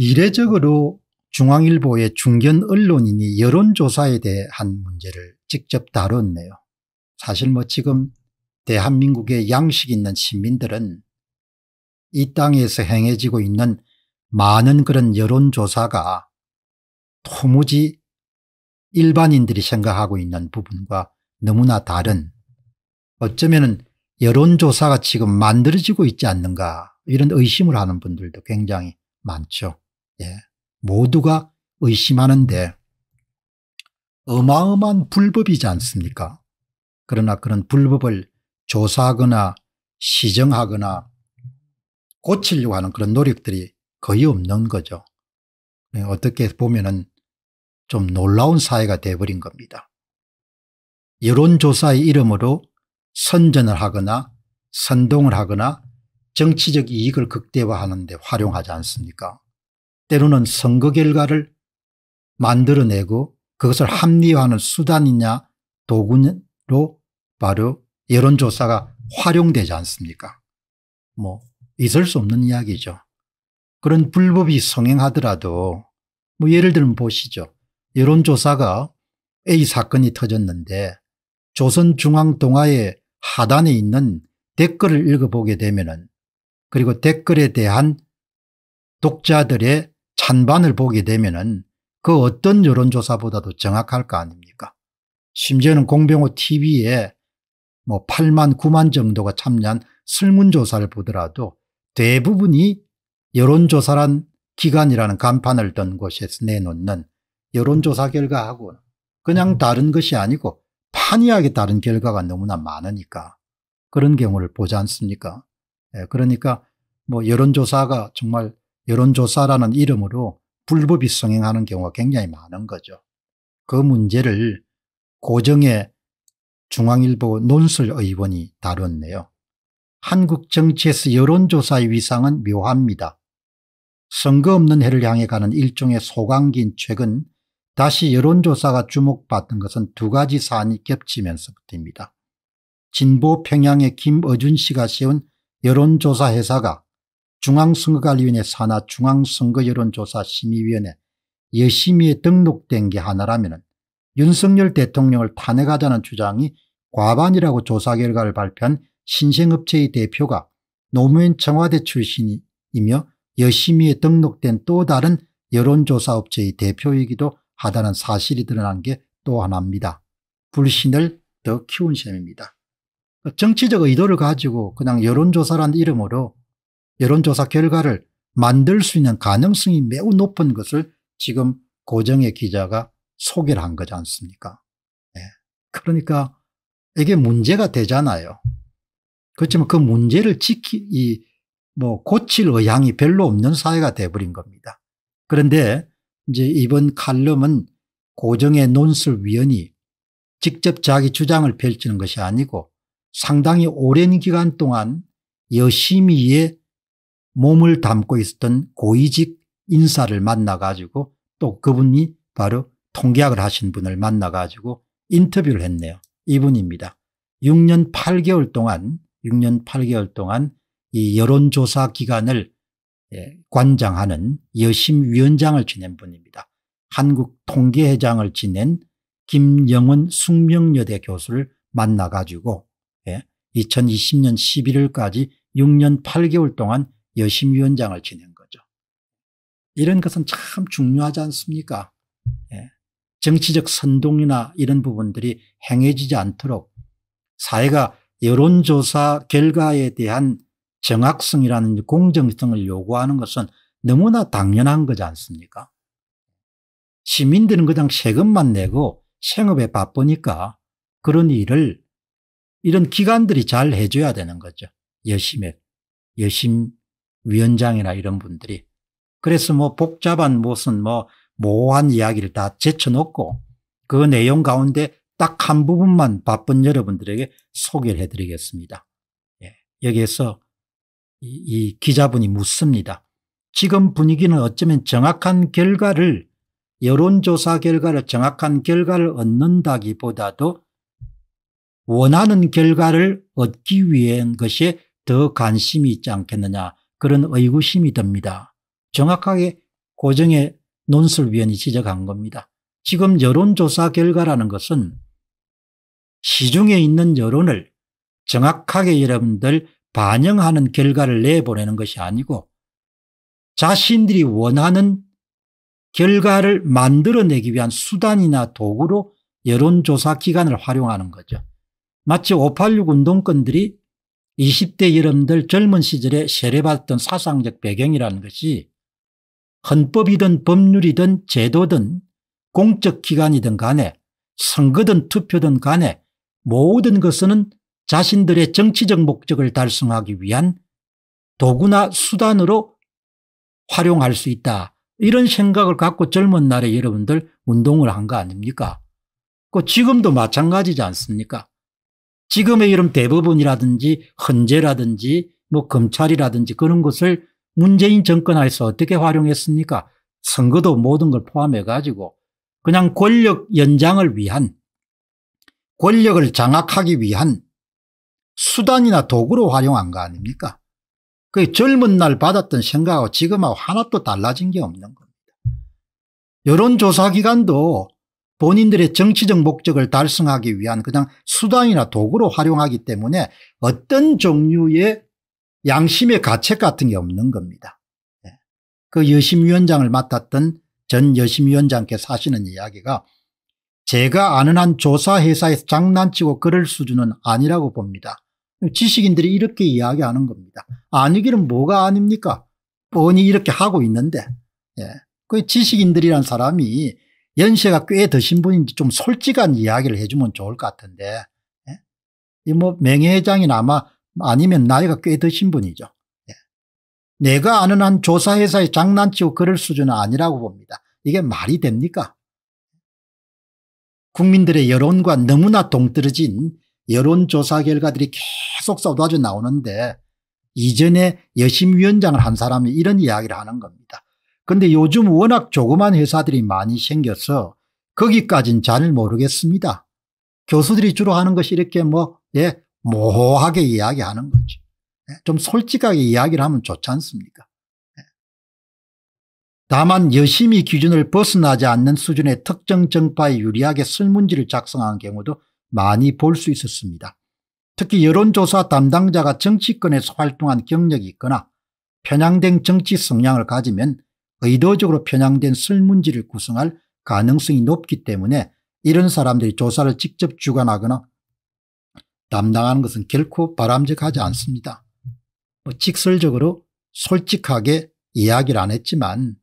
이례적으로 중앙일보의 중견 언론인이 여론조사에 대한 문제를 직접 다뤘네요. 사실 뭐 지금 대한민국의 양식 있는 시민들은 이 땅에서 행해지고 있는 많은 그런 여론조사가 토무지 일반인들이 생각하고 있는 부분과 너무나 다른 어쩌면 여론조사가 지금 만들어지고 있지 않는가 이런 의심을 하는 분들도 굉장히 많죠. 예. 모두가 의심하는데 어마어마한 불법이지 않습니까? 그러나 그런 불법을 조사하거나 시정하거나 고치려고 하는 그런 노력들이 거의 없는 거죠. 네, 어떻게 보면은 좀 놀라운 사회가 되어버린 겁니다. 여론조사의 이름으로 선전을 하거나 선동을 하거나 정치적 이익을 극대화하는 데 활용하지 않습니까? 때로는 선거 결과를 만들어내고 그것을 합리화하는 수단이냐 도구로 바로 여론조사가 활용되지 않습니까 뭐 있을 수 없는 이야기죠. 그런 불법이 성행하더라도 뭐 예를 들면 보시죠. 여론조사가 A 사건이 터졌는데 조선중앙동아의 하단에 있는 댓글을 읽어보게 되면 은 그리고 댓글에 대한 독자들의 찬반을 보게 되면그 어떤 여론조사보다도 정확할 거 아닙니까? 심지어는 공병호 TV에 뭐 8만 9만 정도가 참여한 설문조사를 보더라도 대부분이 여론조사란 기관이라는 간판을 든 곳에서 내놓는 여론조사 결과하고 그냥 음. 다른 것이 아니고 판이하게 다른 결과가 너무나 많으니까 그런 경우를 보지 않습니까? 예, 그러니까 뭐 여론조사가 정말 여론조사라는 이름으로 불법이 성행하는 경우가 굉장히 많은 거죠. 그 문제를 고정의 중앙일보 논술의원이 다뤘네요. 한국 정치에서 여론조사의 위상은 묘합니다. 선거 없는 해를 향해 가는 일종의 소강기인 최근 다시 여론조사가 주목받은 것은 두 가지 사안이 겹치면서부터입니다. 진보 평양의 김어준 씨가 세운 여론조사 회사가 중앙선거관리위원회 산하 중앙선거여론조사심의위원회 여심위에 등록된 게 하나라면 윤석열 대통령을 탄핵하자는 주장이 과반이라고 조사 결과를 발표한 신생업체의 대표가 노무현 청와대 출신이며 여심위에 등록된 또 다른 여론조사업체의 대표이기도 하다는 사실이 드러난 게 또 하나입니다. 불신을 더 키운 셈입니다. 정치적 의도를 가지고 그냥 여론조사라는 이름으로 여론조사 결과를 만들 수 있는 가능성이 매우 높은 것을 지금 고정의 기자가 소개를 한 거지 않습니까 네. 그러니까 이게 문제가 되잖아요. 그렇지만 그 문제를 지키 이 뭐 고칠 의향이 별로 없는 사회가 돼버린 겁니다. 그런데 이제 이번 칼럼은 고정의 논술위원이 직접 자기 주장을 펼치는 것이 아니고 상당히 오랜 기간 동안 여심히의 몸을 담고 있었던 고위직 인사를 만나 가지고 또 그분이 바로 통계학을 하신 분을 만나 가지고 인터뷰를 했네요. 이분입니다. 6년 8개월 동안 6년 8개월 동안 이 여론조사 기관을 예, 관장하는 여심위원장을 지낸 분입니다. 한국통계회장을 지낸 김영은 숙명여대 교수를 만나가지고 2020년 예, 11월까지 6년 8개월 동안 여심위원장을 지낸 거죠. 이런 것은 참 중요하지 않습니까? 예. 정치적 선동이나 이런 부분들이 행해지지 않도록 사회가 여론조사 결과에 대한 정확성이라는 공정성을 요구하는 것은 너무나 당연한 거지 않습니까? 시민들은 그냥 세금만 내고 생업에 바쁘니까 그런 일을 이런 기관들이 잘 해줘야 되는 거죠. 여심에, 여심 위원장이나 이런 분들이. 그래서 뭐 복잡한 무슨 뭐 모호한 이야기를 다 제쳐놓고 그 내용 가운데 딱 한 부분만 바쁜 여러분들에게 소개를 해드리겠습니다. 예. 여기에서 이, 이 기자분이 묻습니다. 지금 분위기는 어쩌면 정확한 결과를 여론조사 결과를 정확한 결과를 얻는다기보다도 원하는 결과를 얻기 위한 것에 더 관심이 있지 않겠느냐 그런 의구심이 듭니다. 정확하게 고정의 논술위원이 지적한 겁니다. 지금 여론조사 결과라는 것은 시중에 있는 여론을 정확하게 여러분들 반영하는 결과를 내보내는 것이 아니고 자신들이 원하는 결과를 만들어내기 위한 수단이나 도구로 여론조사 기간을 활용하는 거죠. 마치 586 운동권들이 20대 여러분들 젊은 시절에 세례받던 사상적 배경이라는 것이 헌법이든 법률이든 제도든 공적기관이든 간에 선거든 투표든 간에 모든 것은 자신들의 정치적 목적을 달성하기 위한 도구나 수단으로 활용할 수 있다. 이런 생각을 갖고 젊은 날에 여러분들 운동을 한 거 아닙니까? 그 지금도 마찬가지지 않습니까? 지금의 이런 대법원이라든지 헌재라든지 뭐 검찰이라든지 그런 것을 문재인 정권하에서 어떻게 활용했습니까? 선거도 모든 걸 포함해 가지고 그냥 권력 연장을 위한 권력을 장악하기 위한 수단이나 도구로 활용한 거 아닙니까? 그 젊은 날 받았던 생각하고 지금하고 하나도 달라진 게 없는 겁니다. 여론조사기관도 본인들의 정치적 목적을 달성하기 위한 그냥 수단이나 도구로 활용하기 때문에 어떤 종류의 양심의 가책 같은 게 없는 겁니다. 예. 그 여심위원장을 맡았던 전 여심위원장께서 하시는 이야기가 제가 아는 한 조사회사에서 장난치고 그럴 수준은 아니라고 봅니다. 지식인들이 이렇게 이야기하는 겁니다. 아니기는 뭐가 아닙니까? 뻔히 이렇게 하고 있는데 예. 그 지식인들이란 사람이 연세가꽤 드신 분인지 좀 솔직한 이야기를 해주면 좋을 것 같은데 예? 이뭐 명예회장이나 아마 아니면 나이가 꽤 드신 분이죠. 예. 내가 아는 한 조사회사에 장난치고 그럴 수준은 아니라고 봅니다. 이게 말이 됩니까? 국민들의 여론과 너무나 동떨어진 여론조사 결과들이 계속 쏟아져 나오는데 이전에 여심위원장을 한 사람이 이런 이야기를 하는 겁니다. 근데 요즘 워낙 조그만 회사들이 많이 생겨서 거기까진 잘 모르겠습니다. 교수들이 주로 하는 것이 이렇게 뭐, 예, 모호하게 이야기하는 거지좀 예, 솔직하게 이야기를 하면 좋지 않습니까? 예. 다만 여심이 기준을 벗어나지 않는 수준의 특정 정파에 유리하게 설문지를 작성한 경우도 많이 볼 수 있었습니다. 특히 여론조사 담당자가 정치권에서 활동한 경력이 있거나 편향된 정치 성향을 가지면 의도적으로 편향된 설문지를 구성할 가능성이 높기 때문에 이런 사람들이 조사를 직접 주관하거나 담당하는 것은 결코 바람직하지 않습니다. 뭐 직설적으로 솔직하게 이야기를 안 했지만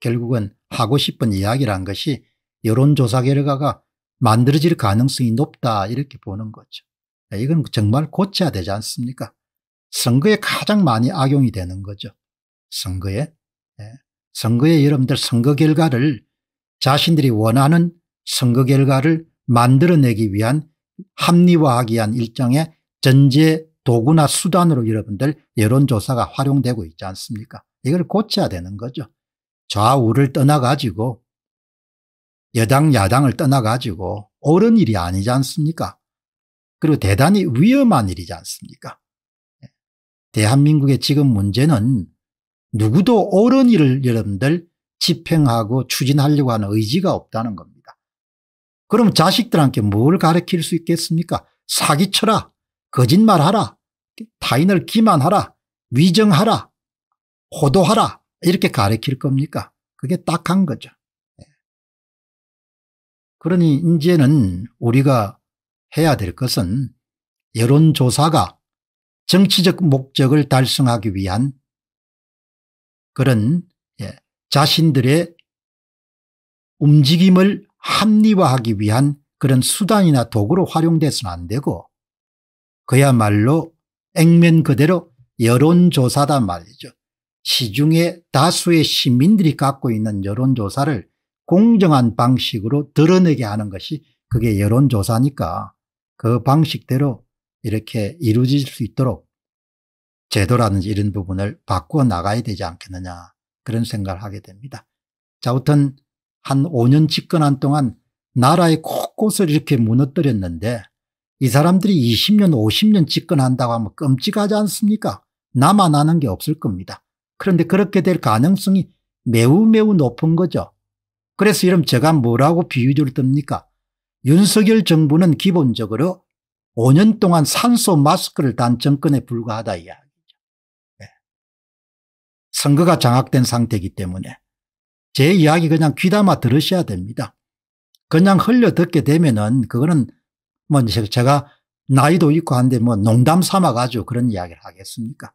결국은 하고 싶은 이야기란 것이 여론조사 결과가 만들어질 가능성이 높다 이렇게 보는 거죠. 네, 이건 정말 고쳐야 되지 않습니까? 선거에 가장 많이 악용이 되는 거죠. 선거에. 예. 선거에 여러분들 선거 결과를 자신들이 원하는 선거 결과를 만들어내기 위한 합리화하기 위한 일정의 전제 도구나 수단으로 여러분들 여론조사가 활용되고 있지 않습니까 이걸 고쳐야 되는 거죠 좌우를 떠나가지고 여당 야당을 떠나가지고 옳은 일이 아니지 않습니까 그리고 대단히 위험한 일이지 않습니까 예. 대한민국의 지금 문제는 누구도 옳은 일을 여러분들 집행하고 추진하려고 하는 의지가 없다는 겁니다. 그럼 자식들한테 뭘 가르칠 수 있겠습니까? 사기쳐라, 거짓말하라, 타인을 기만하라, 위정하라, 호도하라 이렇게 가르칠 겁니까? 그게 딱한 거죠. 예. 그러니 이제는 우리가 해야 될 것은 여론조사가 정치적 목적을 달성하기 위한 그런 예, 자신들의 움직임을 합리화하기 위한 그런 수단이나 도구로 활용돼서는 안 되고 그야말로 액면 그대로 여론조사다 말이죠. 시중의 다수의 시민들이 갖고 있는 여론조사를 공정한 방식으로 드러내게 하는 것이 그게 여론조사니까 그 방식대로 이렇게 이루어질 수 있도록 제도라든지 이런 부분을 바꾸어 나가야 되지 않겠느냐 그런 생각을 하게 됩니다. 자, 아무한 5년 집권한 동안 나라의 곳곳을 이렇게 무너뜨렸는데 이 사람들이 20년 50년 집권한다고 하면 끔찍하지 않습니까? 남아나는 게 없을 겁니다. 그런데 그렇게 될 가능성이 매우 매우 높은 거죠. 그래서 이런 제가 뭐라고 비유를 듭니까? 윤석열 정부는 기본적으로 5년 동안 산소 마스크를 단 정권에 불과하다 이야. 선거가 장악된 상태이기 때문에 제 이야기 그냥 귀담아 들으셔야 됩니다. 그냥 흘려 듣게 되면은 그거는 뭐 제가 나이도 있고 한데 뭐 농담 삼아 가지고 그런 이야기를 하겠습니까?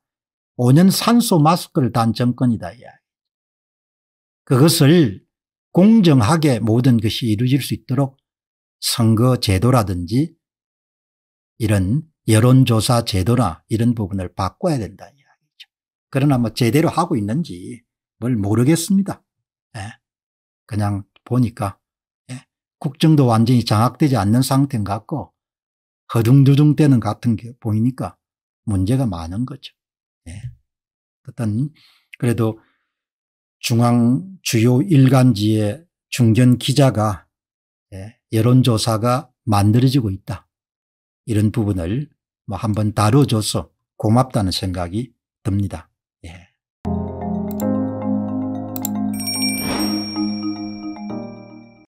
5년 산소 마스크를 단 정권이다 이야기. 그것을 공정하게 모든 것이 이루어질 수 있도록 선거 제도라든지 이런 여론조사 제도나 이런 부분을 바꿔야 된다. 그러나 뭐 제대로 하고 있는지 뭘 모르겠습니다. 예. 그냥 보니까 예. 국정도 완전히 장악되지 않는 상태인 것 같고 허둥두둥 되는 같은 게 보이니까 문제가 많은 거죠. 예. 어떤 그래도 중앙 주요 일간지의 중견 기자가 예. 여론조사가 만들어지고 있다. 이런 부분을 뭐 한번 다뤄줘서 고맙다는 생각이 듭니다.